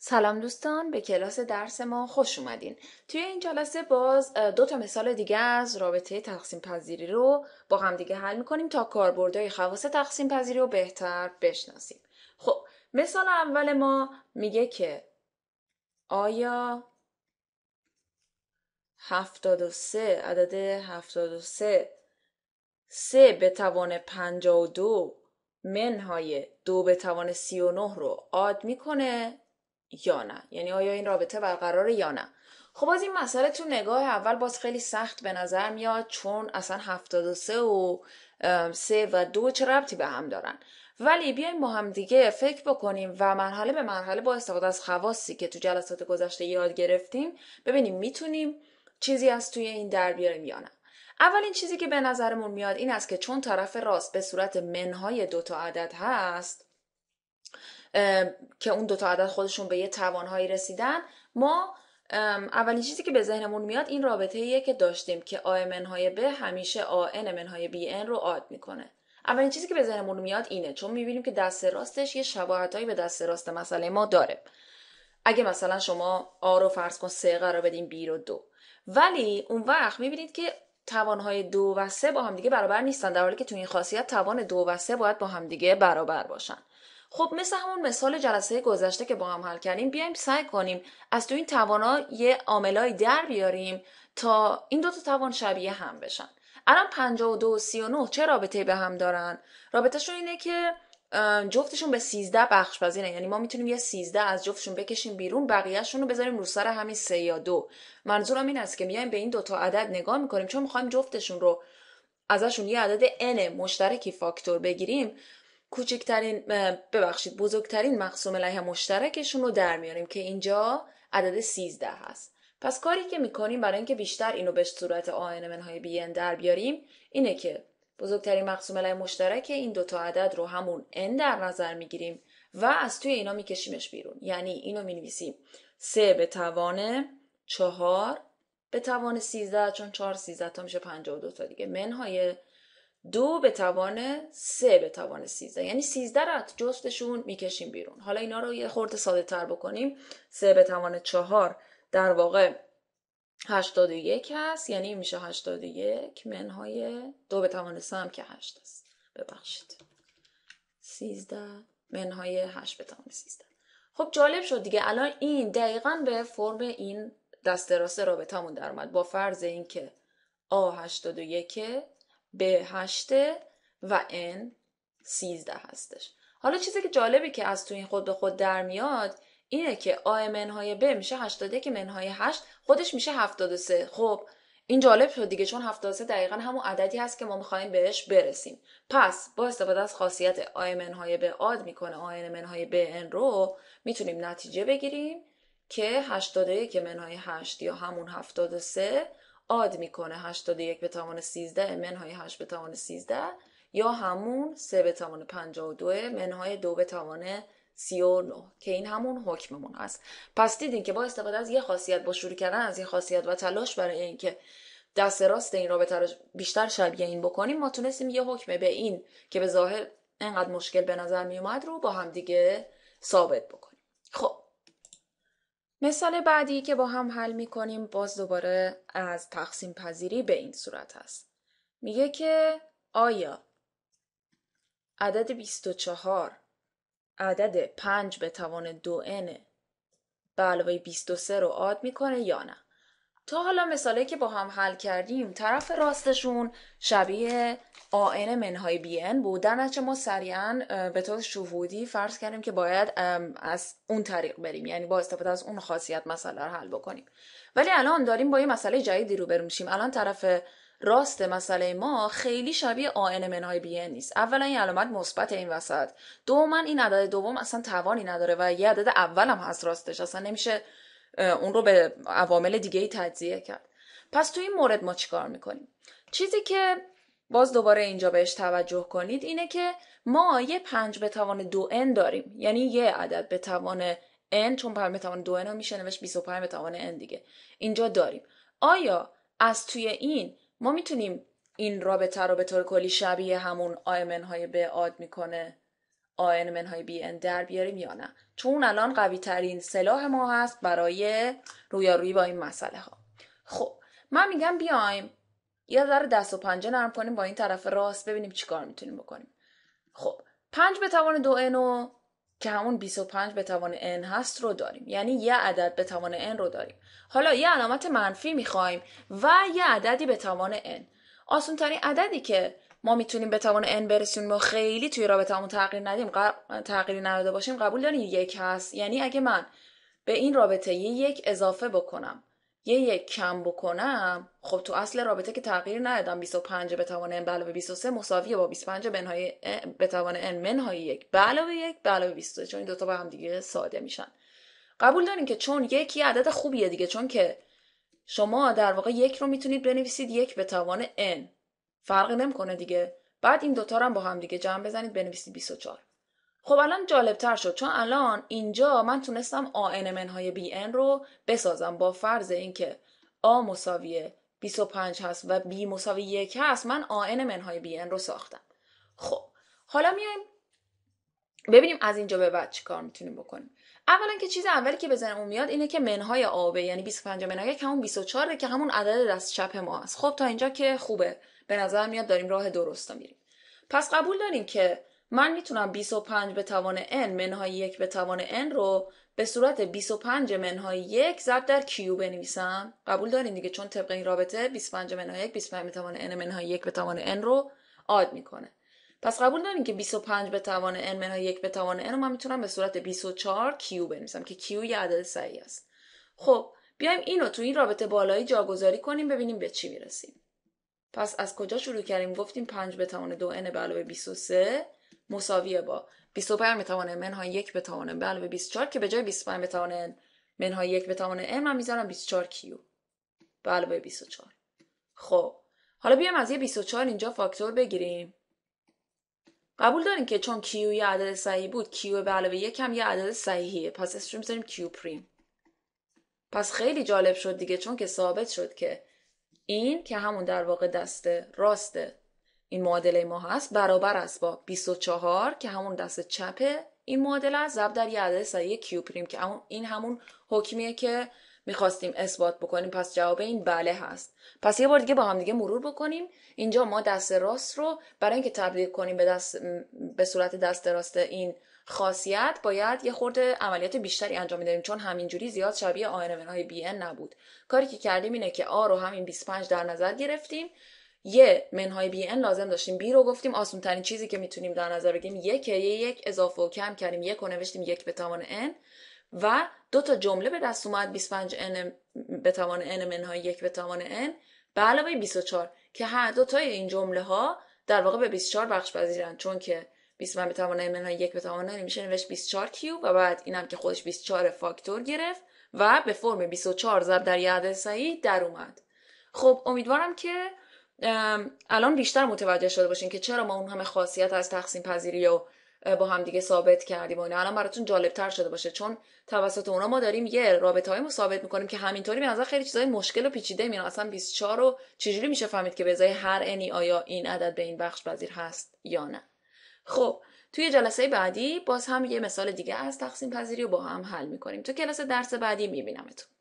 سلام دوستان به کلاس درس ما خوش اومدین توی این جلسه باز دو تا مثال دیگه از رابطه تقسیم پذیری رو با هم دیگه حل میکنیم تا کاربردهای خواص تقسیم پذیری رو بهتر بشناسیم خب مثال اول ما میگه که آیا 73 عدد 73 3 به توان 52 منهای دو به توان 39 رو آد میکنه یا نه یعنی آیا این رابطه برقرار یا نه خب از این مسئله تو نگاه اول باز خیلی سخت به نظر میاد چون اصلا 73 و سه و دو چه ربطی به هم دارن ولی بیایم با هم دیگه فکر بکنیم و مرحله به مرحله با استفاده از خواصی که تو جلسات گذشته یاد گرفتیم ببینیم میتونیم چیزی از توی این در بیاریم یا نه اولین چیزی که به نظرمون میاد این است که چون طرف راست به صورت منهای دوتا عدد هست که اون دوتا عدد خودشون به یه توانهایی رسیدن ما اولین چیزی که به ذهنمون میاد این رابطه یه که داشتیم که آمن های به همیشه آن منهای بی ان رو آد میکنه اولین چیزی که به ذهنمون میاد اینه چون میبینیم که دست راستش یه شباهتهایی به دست راست مسئله ما داره اگه مثلا شما آ رو فرض کن سه قرار بدیم بی رو دو ولی اون وقت میبینید که توانهای دو و سه با هم دیگه برابر نیستن در حالی که تو این خاصیت توان دو و سه باید با هم دیگه برابر باشن خب مثل همون مثال جلسه گذشته که با هم حل کردیم بیایم سعی کنیم از تو این توانا یه عاملای در بیاریم تا این دو تا توان شبیه هم بشن الان 52 و 39 چه رابطه به هم دارن رابطهشون اینه که جفتشون به 13 بخش پذیرن یعنی ما میتونیم یه 13 از جفتشون بکشیم بیرون بقیهشون رو بذاریم رو سر همین 3 یا 2 منظورم این است که میایم به این دوتا عدد نگاه میکنیم چون میخوایم جفتشون رو ازشون یه عدد n مشترکی فاکتور بگیریم کوچکترین ببخشید بزرگترین مقسوم علیه مشترکشون رو در میاریم که اینجا عدد 13 هست پس کاری که میکنیم برای اینکه بیشتر اینو به صورت آین منهای بی ان در بیاریم اینه که بزرگترین مقسوم علیه مشترک این دوتا عدد رو همون n در نظر میگیریم و از توی اینا میکشیمش بیرون یعنی اینو مینویسیم 3 به توان 4 به توان 13 چون 4 13 تا میشه 52 تا دیگه منهای دو به توان سه به توان سیزده یعنی سیزده را از می میکشیم بیرون حالا اینا رو یه خورده ساده تر بکنیم سه به توان چهار در واقع یک هست یعنی میشه یک منهای دو به توان سه هم که هشت است ببخشید سیزده منهای هشت به توان سیزده خب جالب شد دیگه الان این دقیقا به فرم این دست راست به در اومد با فرض اینکه آ 81 ب 8 و ان سیزده هستش حالا چیزی که جالبی که از تو این خود به خود در میاد اینه که آی منهای ب میشه هشتاده که منهای هشت خودش میشه سه خب این جالب شد دیگه چون سه دقیقا همون عددی هست که ما میخوایم بهش برسیم پس با استفاده از خاصیت آی منهای ب آد میکنه آی منهای ب ان رو میتونیم نتیجه بگیریم که که منهای هشت یا همون سه آد میکنه 81 به توان 13 منهای 8 به توان 13 یا همون 3 به توان 52 منهای 2 به توان 39 که این همون حکممون است پس دیدین که با استفاده از یه خاصیت با شروع کردن از یه خاصیت و تلاش برای اینکه دست راست این رابطه رو بیشتر شبیه این بکنیم ما تونستیم یه حکم به این که به ظاهر انقدر مشکل به نظر می اومد رو با هم دیگه ثابت بکنیم خب مثال بعدی که با هم حل می کنیم باز دوباره از تقسیم پذیری به این صورت است. میگه که آیا عدد 24 عدد 5 به توان 2 n به علاوه 23 رو می میکنه یا نه؟ تا حالا مثالی که با هم حل کردیم طرف راستشون شبیه آن منهای بی ان بود در نتیجه ما سریعا به طور شهودی فرض کردیم که باید از اون طریق بریم یعنی با استفاده از اون خاصیت مسئله رو حل بکنیم ولی الان داریم با یه مسئله جدیدی رو میشیم الان طرف راست مسئله ما خیلی شبیه آن منهای بی ان نیست اولا این علامت مثبت این وسط دوما این عدد دوم اصلا توانی نداره و یه عدد اولم هست راستش اصلا نمیشه اون رو به عوامل دیگه ای تجزیه کرد پس تو این مورد ما چیکار میکنیم چیزی که باز دوباره اینجا بهش توجه کنید اینه که ما یه پنج به توان دو n داریم یعنی یه عدد به توان n چون پنج به توان دو n میشه نوشت 25 به توان n دیگه اینجا داریم آیا از توی این ما میتونیم این رابطه رو به طور کلی شبیه همون آیمن های به آد میکنه آین منهای بی ان در بیاریم یا نه چون الان قوی ترین سلاح ما هست برای رویارویی با این مسئله ها خب من میگم بیایم یه ذره دست و پنجه نرم کنیم با این طرف راست ببینیم چیکار میتونیم بکنیم خب پنج به توان دو که همون 25 به توان n هست رو داریم یعنی یه عدد به توان n رو داریم حالا یه علامت منفی میخوایم و یه عددی به توان n آسون ترین عددی که ما میتونیم به توان n برسیم ما خیلی توی رابطمون تغییر ندیم قر... تغییری نداده باشیم قبول دارین یک هست یعنی اگه من به این رابطه یه یک اضافه بکنم یه یک کم بکنم خب تو اصل رابطه که تغییر ندادم 25 به توان n به علاوه 23 مساویه با 25 به, انهای... به توان n منهای یک به علاوه یک به علاوه 23 چون این تا با هم دیگه ساده میشن قبول دارین که چون یکی عدد خوبیه دیگه چون که شما در واقع یک رو میتونید بنویسید یک به توان n فرقی نمیکنه دیگه بعد این دوتا رو هم با هم دیگه جمع بزنید بنویسید 24 خب الان تر شد چون الان اینجا من تونستم آن من های بی رو بسازم با فرض اینکه آ مساوی 25 هست و بی مساوی 1 هست من آن من های بی رو ساختم خب حالا میایم ببینیم از اینجا به بعد چی کار میتونیم بکنیم اولا که چیز اولی که به اون میاد اینه که منهای آبه یعنی 25 منهای که همون 24 که همون عدد دست چپ ما است خب تا اینجا که خوبه به نظر میاد داریم راه درست میریم پس قبول داریم که من میتونم 25 به توان n منهای 1 به توان n رو به صورت 25 منهای 1 ضرب در کیو بنویسم قبول داریم دیگه چون طبق این رابطه 25 منهای 1 25 به توان n منهای 1 به توان n رو عاد میکنه پس قبول داریم که 25 به توان n منهای 1 به توان n رو من میتونم به صورت 24 q بنویسم که q یه عدد صحیح است خب بیایم اینو تو این رابطه بالایی جاگذاری کنیم ببینیم به چی میرسیم پس از کجا شروع کردیم گفتیم 5 به توان 2 n به علاوه 23 مساویه با 25 به توان منهای 1 به توان علاوه 24 که به جای 25 به توان منهای 1 به توان n من میذارم 24 q به علاوه 24 خب حالا بیایم از یه 24 اینجا فاکتور بگیریم قبول داریم که چون کیو یه عدد صحیح بود کیو به علاوه یک هم یه عدد صحیحیه پس اسمش میذاریم کیو پریم پس خیلی جالب شد دیگه چون که ثابت شد که این که همون در واقع دست راست این معادله ما هست برابر است با 24 که همون دست چپه این معادله ضرب در یه عدد صحیح کیو پریم که این همون حکمیه که میخواستیم اثبات بکنیم پس جواب این بله هست پس یه بار دیگه با همدیگه مرور بکنیم اینجا ما دست راست رو برای اینکه تبدیل کنیم به, دست، به صورت دست راست این خاصیت باید یه خورد عملیات بیشتری انجام میدادیم چون همینجوری زیاد شبیه آرمن های بی نبود کاری که کردیم اینه که آ رو همین 25 در نظر گرفتیم یه منهای بی ان لازم داشتیم بی رو گفتیم آسون ترین چیزی که میتونیم در نظر بگیریم یک یه یک اضافه و کم کردیم یک و نوشتیم یک به توان ان و دو تا جمله به دست اومد 25 ان به توان ان منهای یک به توان ان به علاوه 24 که هر دو تای این جمله ها در واقع به 24 بخش پذیرن چون که 25 به توان ان منهای یک به توان ان میشه نوشت 24 کیو و بعد اینم که خودش 24 فاکتور گرفت و به فرم 24 ضرب در یاد صحیح در اومد خب امیدوارم که الان بیشتر متوجه شده باشین که چرا ما اون همه خاصیت از تقسیم پذیری و با هم دیگه ثابت کردیم و اینا الان براتون تر شده باشه چون توسط اونا ما داریم یه رابطه های ثابت میکنیم که همینطوری به خیلی چیزای مشکل و پیچیده میان اصلا 24 رو چجوری میشه فهمید که به ازای هر انی آیا این عدد به این بخش پذیر هست یا نه خب توی جلسه بعدی باز هم یه مثال دیگه از تقسیم پذیری رو با هم حل میکنیم تو کلاس درس بعدی میبینمتون